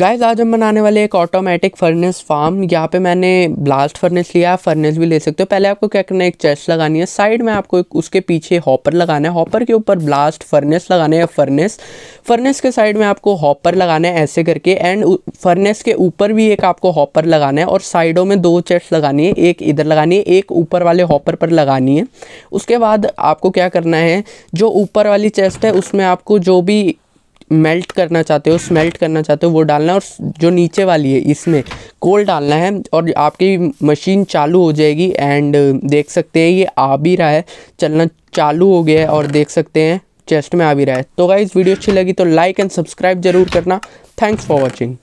guys आज हम बनाने वाले एक ऑटोमेटिक फर्नेस फार्म यहाँ पे मैंने ब्लास्ट फर्नेस लिया है फर्नेस भी ले सकते हो पहले आपको क्या करना है एक चेस्ट लगानी है साइड में आपको एक उसके पीछे हॉपर लगाना है हॉपर के ऊपर ब्लास्ट फर्नेस लगाना है या फर्नेस फर्नेस के साइड में आपको हॉपर लगाना है ऐसे करके एंड फर्नेस के ऊपर भी एक आपको हॉपर लगाना है और साइडों में दो चेस्ट लगानी है एक इधर लगानी है एक ऊपर वाले हॉपर पर लगानी है उसके बाद आपको क्या करना है जो ऊपर वाली चेस्ट है उसमें आपको जो भी मेल्ट करना चाहते हो स्मेल्ट करना चाहते हो वो डालना है और जो नीचे वाली है इसमें कोल डालना है और आपकी मशीन चालू हो जाएगी एंड देख सकते हैं ये आ भी रहा है चलना चालू हो गया है और देख सकते हैं चेस्ट में आ भी रहा है तो गाइज़ वीडियो अच्छी लगी तो लाइक एंड सब्सक्राइब जरूर करना थैंक्स फॉर वॉचिंग